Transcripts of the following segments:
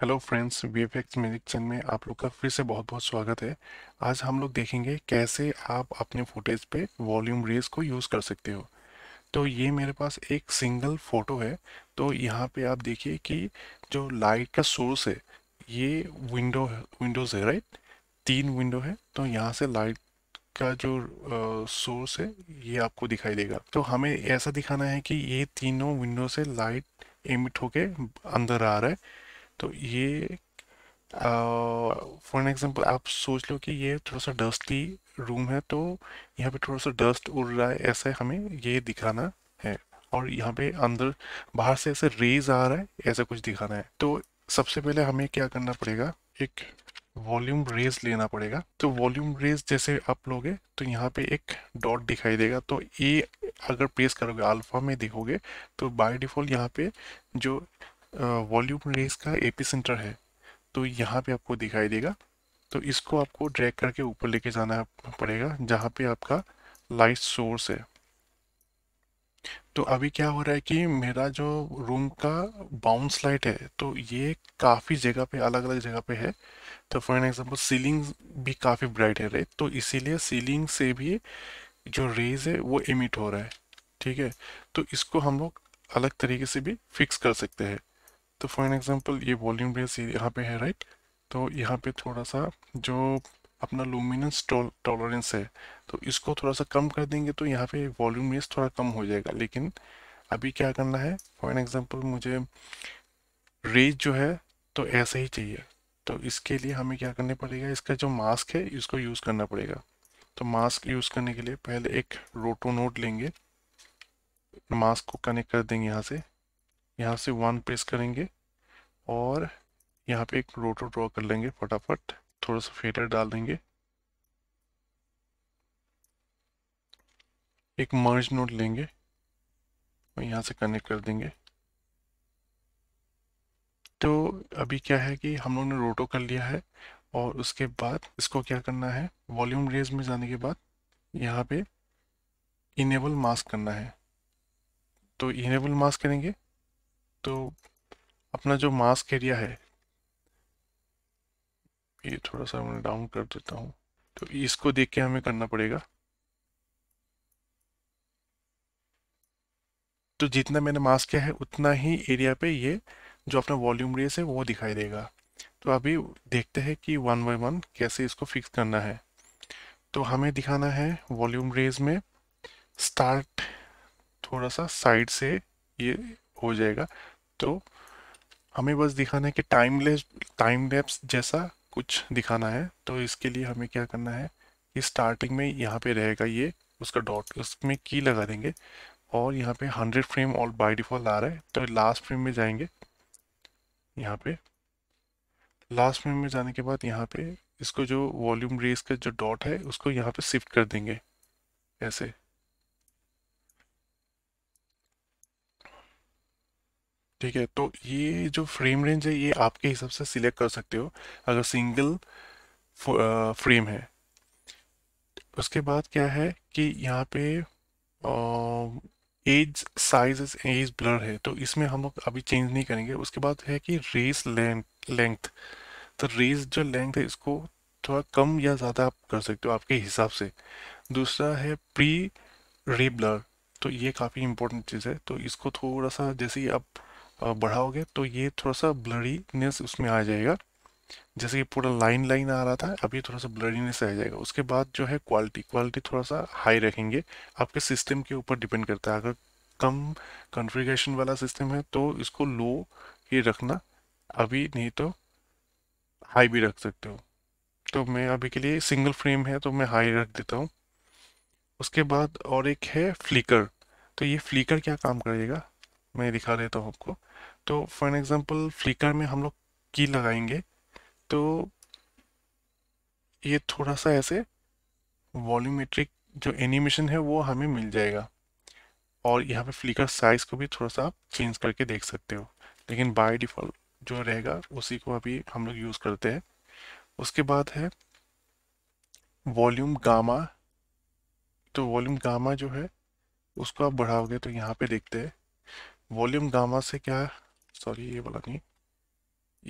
hello friends V F X music channel में आप लोग का फिर से बहुत बहुत स्वागत है आज हम लोग देखेंगे कैसे आप अपने फुटेज पे वॉल्यूम रेस को यूज़ कर सकते हो तो ये मेरे पास एक सिंगल फ़ोटो है तो यहाँ पे आप देखिए कि जो लाइट का सोर्स है ये विंडो विंडोज़ है राइट तीन विंडो है तो यहाँ से लाइट का जो सोर्स है ये आपको दिखाई देगा तो हमें ऐसा दिखाना है कि ये तीनों विंडो से लाइट एमिट होके अंदर आ रहा है तो ये फॉर एन एग्जाम्पल आप सोच लो कि ये थोड़ा सा डस्टी रूम है तो यहाँ पे थोड़ा सा डस्ट उड़ रहा है ऐसा हमें ये दिखाना है और यहाँ पे अंदर बाहर से ऐसे रेज आ रहा है ऐसा कुछ दिखाना है तो सबसे पहले हमें क्या करना पड़ेगा एक वॉल्यूम रेज लेना पड़ेगा तो वॉल्यूम रेज जैसे आप लोगे तो यहाँ पे एक डॉट दिखाई देगा तो ये अगर प्रेस करोगे अल्फा में देखोगे तो बाय डिफॉल्ट यहाँ पे जो वॉल्यूम रेस का एपी सेंटर है तो यहाँ पे आपको दिखाई देगा तो इसको आपको ड्रैग करके ऊपर लेके जाना पड़ेगा जहाँ पे आपका लाइट सोर्स है तो अभी क्या हो रहा है कि मेरा जो रूम का बाउंस लाइट है तो ये काफ़ी जगह पे अलग अलग जगह पे है तो फॉर एग्जांपल सीलिंग भी काफ़ी ब्राइट है राइट तो इसीलिए सीलिंग से भी जो रेज है वो इमिट हो रहा है ठीक है तो इसको हम लोग अलग तरीके से भी फिक्स कर सकते हैं तो फॉर एन एग्जाम्पल ये वॉल्यूम बेस यहाँ पे है राइट तो यहाँ पे थोड़ा सा जो अपना लुमिनेंस टॉलरेंस है तो इसको थोड़ा सा कम कर देंगे तो यहाँ पे वॉल्यूम बेस थोड़ा कम हो जाएगा लेकिन अभी क्या करना है फॉर एन एग्जाम्पल मुझे रेज जो है तो ऐसा ही चाहिए तो इसके लिए हमें क्या करना पड़ेगा इसका जो मास्क है इसको यूज़ करना पड़ेगा तो मास्क यूज़ करने के लिए पहले एक रोटो नोट लेंगे मास्क को कनेक्ट कर देंगे यहाँ से यहाँ से वन प्रेस करेंगे और यहाँ पे एक रोटो ड्रॉ कर लेंगे फटाफट थोड़ा सा फेटर डाल देंगे एक मर्ज नोट लेंगे और यहाँ से कनेक्ट कर देंगे तो अभी क्या है कि हम लोग ने रोटो कर लिया है और उसके बाद इसको क्या करना है वॉल्यूम रेज में जाने के बाद यहाँ पे इनेबल मास्क करना है तो इनेबल मास्क करेंगे तो अपना जो मास्क एरिया है ये थोड़ा सा मैं डाउन कर देता हूँ तो इसको देख के हमें करना पड़ेगा तो जितना मैंने मास्क किया है उतना ही एरिया पे ये जो अपना वॉल्यूम रेस है वो दिखाई देगा तो अभी देखते हैं कि वन बाई वन कैसे इसको फिक्स करना है तो हमें दिखाना है वॉल्यूम रेज में स्टार्ट थोड़ा सा साइड से ये हो जाएगा तो हमें बस दिखाना है कि टाइम लेस टाइम लेप्स जैसा कुछ दिखाना है तो इसके लिए हमें क्या करना है कि स्टार्टिंग में यहाँ पे रहेगा ये उसका डॉट उसमें की लगा देंगे और यहाँ पे 100 फ्रेम और बाय डिफॉल्ट आ रहा है तो लास्ट फ्रेम में जाएंगे यहाँ पे लास्ट फ्रेम में जाने के बाद यहाँ पे इसको जो वॉल्यूम रेस का जो डॉट है उसको यहाँ पे शिफ्ट कर देंगे ऐसे ठीक है तो ये जो फ्रेम रेंज है ये आपके हिसाब से सिलेक्ट कर सकते हो अगर सिंगल फ्रेम है उसके बाद क्या है कि यहाँ पे एज साइज एज ब्लर है तो इसमें हम लोग अभी चेंज नहीं करेंगे उसके बाद है कि रेस लेंथ तो रेस जो लेंथ है इसको थोड़ा कम या ज़्यादा आप कर सकते हो आपके हिसाब से दूसरा है प्री रे ब्लर तो ये काफ़ी इंपॉर्टेंट चीज़ है तो इसको थोड़ा सा जैसे ही आप बढ़ाओगे तो ये थोड़ा सा ब्लरीनेस उसमें आ जाएगा जैसे कि पूरा लाइन लाइन आ रहा था अब ये थोड़ा सा ब्लरीनेस आ जाएगा उसके बाद जो है क्वालिटी क्वालिटी थोड़ा सा हाई रखेंगे आपके सिस्टम के ऊपर डिपेंड करता है अगर कम कॉन्फ़िगरेशन वाला सिस्टम है तो इसको लो ही रखना अभी नहीं तो हाई भी रख सकते हो तो मैं अभी के लिए सिंगल फ्रेम है तो मैं हाई रख देता हूँ उसके बाद और एक है फ्लिकर तो ये फ्लिकर क्या काम करेगा मैं दिखा देता हूँ आपको तो फॉर एग्जांपल फ्लिकर में हम लोग की लगाएंगे तो ये थोड़ा सा ऐसे वॉल्यूमेट्रिक जो एनिमेशन है वो हमें मिल जाएगा और यहाँ पे फ्लिकर साइज को भी थोड़ा सा आप चेंज करके देख सकते हो लेकिन बाय डिफ़ॉल्ट जो रहेगा उसी को अभी हम लोग यूज़ करते हैं उसके बाद है वॉल्यूम गामा तो वॉल्यूम गामा जो है उसको आप बढ़ाओगे तो यहाँ पे देखते हैं वॉल्यूम गामा से क्या है सॉरी ये वाला नहीं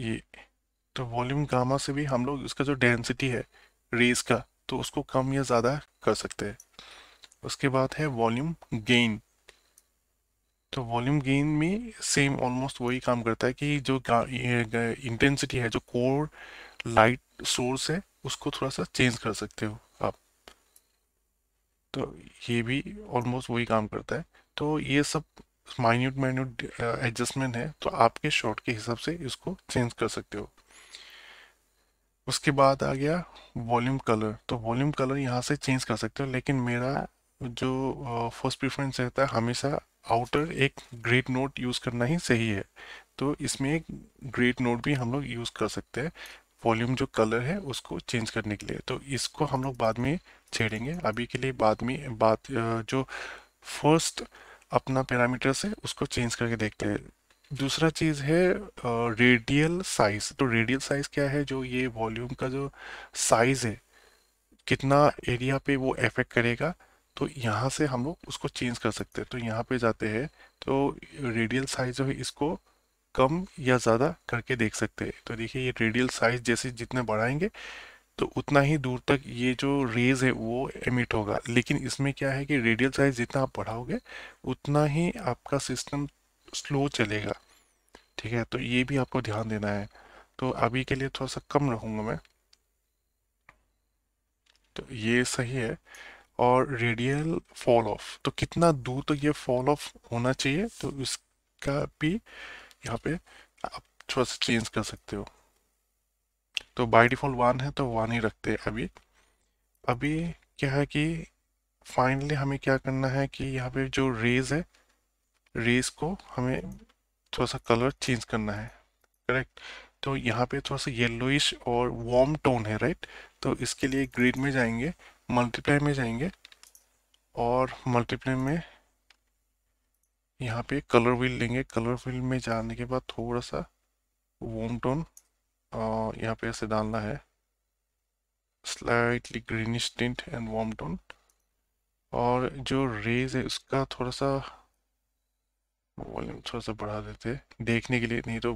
ये तो वॉल्यूम गामा से भी हम लोग इसका जो डेंसिटी है रेस का तो उसको कम या ज़्यादा कर सकते हैं उसके बाद है वॉल्यूम गेन तो वॉल्यूम गेन में सेम ऑलमोस्ट वही काम करता है कि जो इंटेंसिटी है जो कोर लाइट सोर्स है उसको थोड़ा सा चेंज कर सकते हो आप तो ये भी ऑलमोस्ट वही काम करता है तो ये सब माइन्यूट माइन्यूट एडजस्टमेंट है तो आपके शॉट के हिसाब से इसको चेंज कर सकते हो उसके बाद आ गया वॉल्यूम कलर तो वॉल्यूम कलर यहाँ से चेंज कर सकते हो लेकिन मेरा जो फर्स्ट uh, प्रेफरेंस रहता है हमेशा आउटर एक ग्रेट नोट यूज़ करना ही सही है तो इसमें एक ग्रेट नोट भी हम लोग यूज़ कर सकते हैं वॉल्यूम जो कलर है उसको चेंज करने के लिए तो इसको हम लोग बाद में छेड़ेंगे अभी के लिए बाद में बात uh, जो फर्स्ट अपना पैरामीटर से उसको चेंज करके देखते हैं दूसरा चीज़ है रेडियल साइज तो रेडियल साइज क्या है जो ये वॉल्यूम का जो साइज है कितना एरिया पे वो इफेक्ट करेगा तो यहाँ से हम लोग उसको चेंज कर सकते हैं तो यहाँ पे जाते हैं तो रेडियल साइज जो है इसको कम या ज़्यादा करके देख सकते हैं तो देखिए ये रेडियल साइज जैसे जितने बढ़ाएंगे तो उतना ही दूर तक ये जो रेज है वो एमिट होगा लेकिन इसमें क्या है कि रेडियल साइज जितना आप बढ़ाओगे उतना ही आपका सिस्टम स्लो चलेगा ठीक है तो ये भी आपको ध्यान देना है तो अभी के लिए थोड़ा सा कम रहूँगा मैं तो ये सही है और रेडियल फॉल ऑफ तो कितना दूर तक तो ये फॉल ऑफ होना चाहिए तो इसका भी यहाँ पे आप थोड़ा सा चेंज कर सकते हो तो बाय डिफ़ॉल्ट वन है तो वन ही रखते हैं अभी अभी क्या है कि फाइनली हमें क्या करना है कि यहाँ पे जो रेज है रेज को हमें थोड़ा सा कलर चेंज करना है करेक्ट तो यहाँ पे थोड़ा सा येलोइश और वार्म टोन है राइट तो इसके लिए ग्रीड में जाएंगे मल्टीप्लाई में जाएंगे और मल्टीप्लाई में यहाँ पे कलर व्हील लेंगे कलर व्हील में जाने के बाद थोड़ा सा वार्म टोन और यहाँ पे ऐसे डालना है slightly greenish tint and warm tone और जो रेज है उसका थोड़ा सा वॉल्यूम थोड़ा सा बढ़ा देते हैं देखने के लिए नहीं तो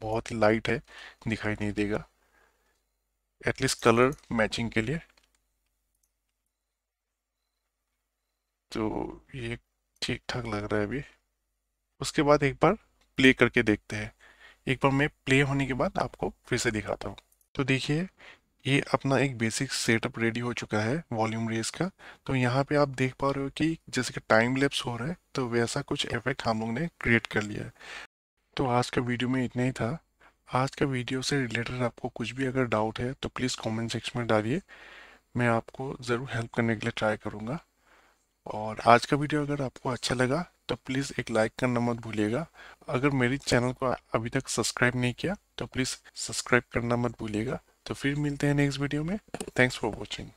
बहुत ही लाइट है दिखाई नहीं देगा एटलीस्ट कलर मैचिंग के लिए तो ये ठीक ठाक लग रहा है अभी उसके बाद एक बार प्ले करके देखते हैं एक बार मैं प्ले होने के बाद आपको फिर से दिखाता हूँ तो देखिए ये अपना एक बेसिक सेटअप रेडी हो चुका है वॉल्यूम रेस का तो यहाँ पे आप देख पा रहे हो कि जैसे कि टाइम लैप्स हो रहा है तो वैसा कुछ इफेक्ट हम लोग ने क्रिएट कर लिया है तो आज का वीडियो में इतना ही था आज का वीडियो से रिलेटेड आपको कुछ भी अगर डाउट है तो प्लीज़ कॉमेंट सेक्शन में डालिए मैं आपको ज़रूर हेल्प करने के लिए ट्राई करूँगा और आज का वीडियो अगर आपको अच्छा लगा तो प्लीज़ एक लाइक करना मत भूलिएगा अगर मेरी चैनल को अभी तक सब्सक्राइब नहीं किया तो प्लीज़ सब्सक्राइब करना मत भूलिएगा तो फिर मिलते हैं नेक्स्ट वीडियो में थैंक्स फॉर वॉचिंग